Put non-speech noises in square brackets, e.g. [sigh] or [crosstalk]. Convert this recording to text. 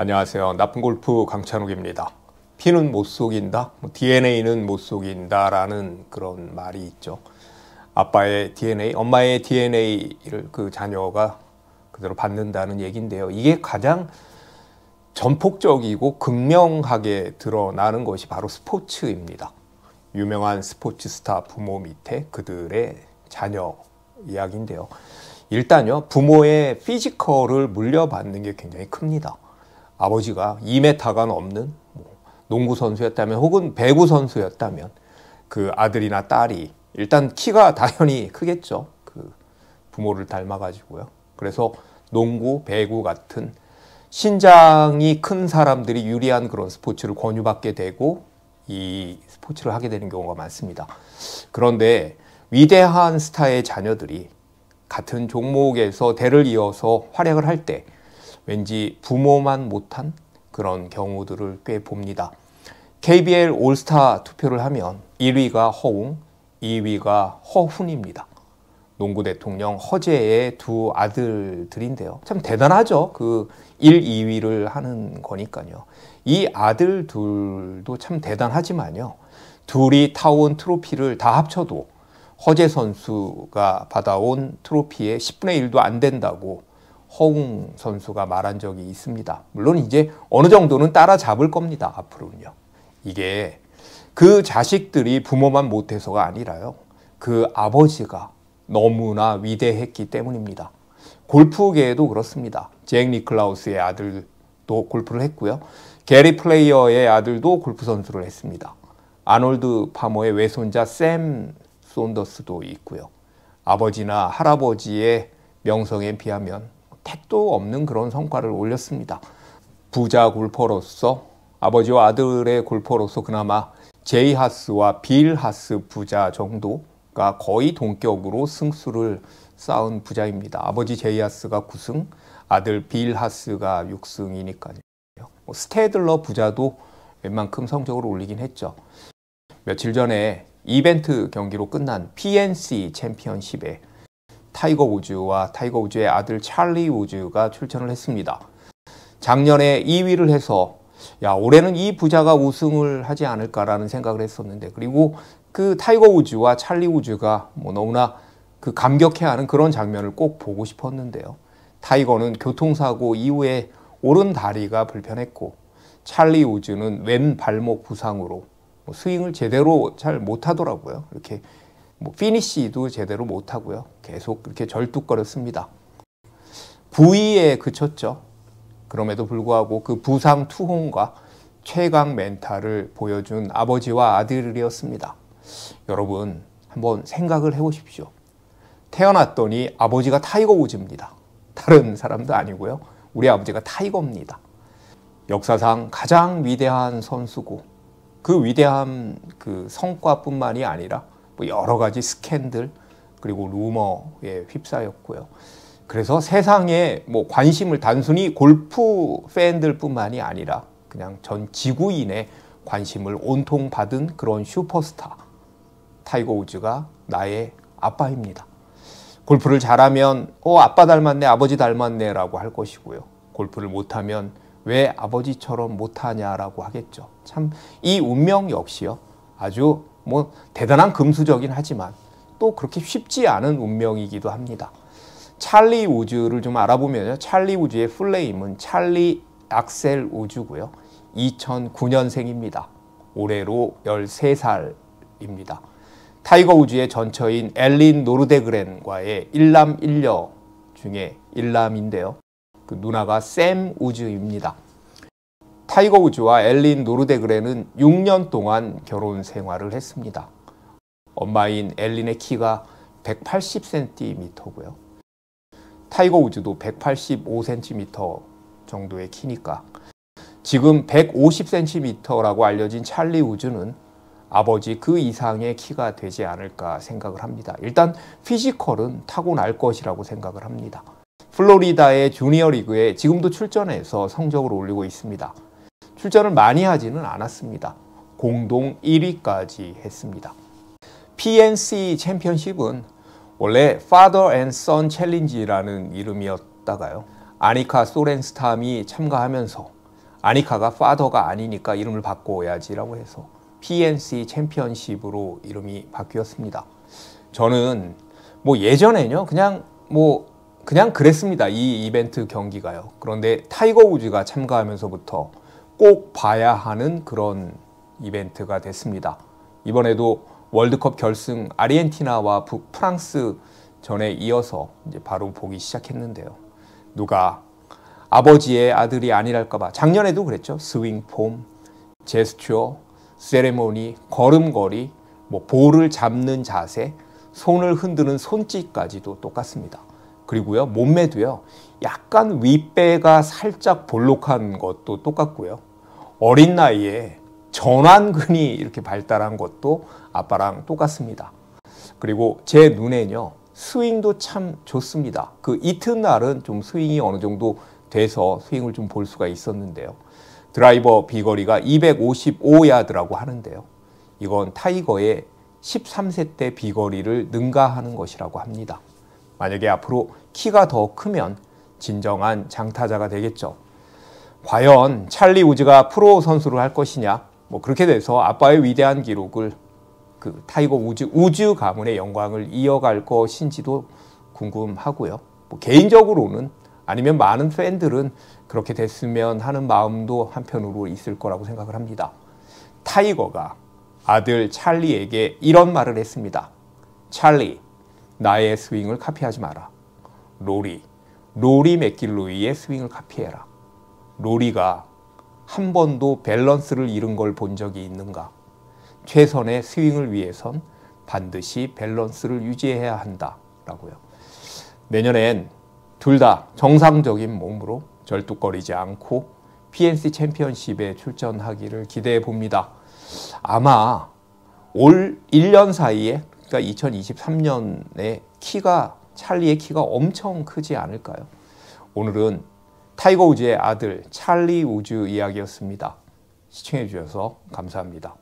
안녕하세요. 나쁜 골프 강찬욱입니다. 피는 못 속인다, 뭐 DNA는 못 속인다라는 그런 말이 있죠. 아빠의 DNA, 엄마의 DNA를 그 자녀가 그대로 받는다는 얘기인데요. 이게 가장 전폭적이고 극명하게 드러나는 것이 바로 스포츠입니다. 유명한 스포츠 스타 부모 밑에 그들의 자녀 이야기인데요. 일단요, 부모의 피지컬을 물려받는 게 굉장히 큽니다. 아버지가 2m가 넘는 뭐 농구 선수였다면 혹은 배구 선수였다면 그 아들이나 딸이 일단 키가 [laughs] 당연히 크겠죠. 그 부모를 닮아가지고요. 그래서 농구, 배구 같은 신장이 큰 사람들이 유리한 그런 스포츠를 권유받게 되고 이 스포츠를 하게 되는 경우가 많습니다. 그런데 위대한 스타의 자녀들이 같은 종목에서 대를 이어서 활약을 할때 왠지 부모만 못한 그런 경우들을 꽤 봅니다. KBL 올스타 투표를 하면 1위가 허웅, 2위가 허훈입니다. 농구 대통령 허재의 두 아들들인데요. 참 대단하죠. 그 1, 2위를 하는 거니까요. 이 아들 둘도 참 대단하지만요. 둘이 타온 트로피를 다 합쳐도 허재 선수가 받아온 트로피의 10분의 1도 안 된다고 허웅 선수가 말한 적이 있습니다. 물론 이제 어느 정도는 따라잡을 겁니다. 앞으로는요. 이게 그 자식들이 부모만 못해서가 아니라요. 그 아버지가 너무나 위대했기 때문입니다. 골프계에도 그렇습니다. 잭 니클라우스의 아들도 골프를 했고요. 게리 플레이어의 아들도 골프 선수를 했습니다. 아놀드 파머의 외손자 샘손더스도 있고요. 아버지나 할아버지의 명성에 비하면 택도 없는 그런 성과를 올렸습니다. 부자 골퍼로서 아버지와 아들의 골퍼로서 그나마 제이 하스와 빌 하스 부자 정도가 거의 동격으로 승수를 쌓은 부자입니다. 아버지 제이 하스가 9승, 아들 빌 하스가 6승이니까요. 뭐 스테들러 부자도 웬만큼 성적을 올리긴 했죠. 며칠 전에 이벤트 경기로 끝난 PNC 챔피언십에 타이거 우즈와 타이거 우즈의 아들 찰리 우즈가 출전을 했습니다. 작년에 2위를 해서 야 올해는 이 부자가 우승을 하지 않을까라는 생각을 했었는데 그리고 그 타이거 우즈와 찰리 우즈가 뭐 너무나 그 감격해하는 그런 장면을 꼭 보고 싶었는데요. 타이거는 교통사고 이후에 오른 다리가 불편했고 찰리 우즈는 왼 발목 부상으로 뭐 스윙을 제대로 잘 못하더라고요. 이렇게 뭐 피니시도 제대로 못하고요. 계속 이렇게 절뚝거렸습니다. 부위에 그쳤죠. 그럼에도 불구하고 그 부상 투혼과 최강 멘탈을 보여준 아버지와 아들이었습니다. 여러분 한번 생각을 해보십시오. 태어났더니 아버지가 타이거 우즈입니다. 다른 사람도 아니고요. 우리 아버지가 타이거입니다. 역사상 가장 위대한 선수고 그 위대한 그 성과뿐만이 아니라 뭐 여러 가지 스캔들 그리고 루머에 휩싸였고요. 그래서 세상에 뭐 관심을 단순히 골프 팬들뿐만이 아니라 그냥 전 지구인의 관심을 온통 받은 그런 슈퍼스타 타이거 우즈가 나의 아빠입니다. 골프를 잘하면 어 아빠 닮았네 아버지 닮았네라고 할 것이고요. 골프를 못하면 왜 아버지처럼 못하냐라고 하겠죠. 참 이 운명 역시요 아주 뭐 대단한 금수저긴 하지만 또 그렇게 쉽지 않은 운명이기도 합니다. 찰리 우즈를 좀 알아보면 요 찰리 우즈의 플레임은 찰리 악셀 우즈고요. 2009년생입니다. 올해로 13살입니다. 타이거 우즈의 전처인 엘린 노르데그렌과의 1남 1녀 중에 1남인데요. 그 누나가 샘 우즈입니다. 타이거 우즈와 엘린 노르데그렌은 6년 동안 결혼 생활을 했습니다. 엄마인 엘린의 키가 180cm고요. 타이거 우즈도 185cm 정도의 키니까 지금 150cm라고 알려진 찰리 우즈는 아버지 그 이상의 키가 되지 않을까 생각을 합니다. 일단 피지컬은 타고날 것이라고 생각을 합니다. 플로리다의 주니어 리그에 지금도 출전해서 성적을 올리고 있습니다. 출전을 많이 하지는 않았습니다. 공동 1위까지 했습니다. PNC 챔피언십은 원래 Father and Son 챌린지라는 이름이었다가요. 아니카 소렌스탐이 참가하면서 아니카가 파더가 아니니까 이름을 바꿔야지라고 해서 PNC 챔피언십으로 이름이 바뀌었습니다. 저는 뭐 예전에는요. 그냥 뭐 그냥 그랬습니다. 이 이벤트 경기가요. 그런데 타이거 우즈가 참가하면서부터 꼭 봐야 하는 그런 이벤트가 됐습니다. 이번에도 월드컵 결승 아르헨티나와 부, 프랑스 전에 이어서 이제 바로 보기 시작했는데요. 누가 아버지의 아들이 아니랄까봐 작년에도 그랬죠. 스윙 폼, 제스처, 세레모니, 걸음걸이, 뭐 볼을 잡는 자세, 손을 흔드는 손짓까지도 똑같습니다. 그리고요 몸매도요 약간 윗배가 살짝 볼록한 것도 똑같고요 어린 나이에 전완근이 이렇게 발달한 것도 아빠랑 똑같습니다. 그리고 제 눈에는요. 스윙도 참 좋습니다. 그 이튿날은 좀 스윙이 어느 정도 돼서 스윙을 좀 볼 수가 있었는데요. 드라이버 비거리가 255야드라고 하는데요. 이건 타이거의 13세 때 비거리를 능가하는 것이라고 합니다. 만약에 앞으로 키가 더 크면 진정한 장타자가 되겠죠. 과연 찰리 우즈가 프로 선수를 할 것이냐 뭐 그렇게 돼서 아빠의 위대한 기록을 그 타이거 우즈 우즈 가문의 영광을 이어갈 것인지도 궁금하고요. 뭐 개인적으로는 아니면 많은 팬들은 그렇게 됐으면 하는 마음도 한편으로 있을 거라고 생각을 합니다. 타이거가 아들 찰리에게 이런 말을 했습니다. 찰리, 나의 스윙을 카피하지 마라. 로리, 로리 맥길로이의 스윙을 카피해라. 로리가 한 번도 밸런스를 잃은 걸 본 적이 있는가? 최선의 스윙을 위해선 반드시 밸런스를 유지해야 한다라고요. 내년엔 둘 다 정상적인 몸으로 절뚝거리지 않고 PNC 챔피언십에 출전하기를 기대해 봅니다. 아마 올 1년 사이에 그러니까 2023년에 키가 찰리의 키가 엄청 크지 않을까요? 오늘은 타이거 우즈의 아들 찰리 우즈 이야기였습니다. 시청해 주셔서 감사합니다.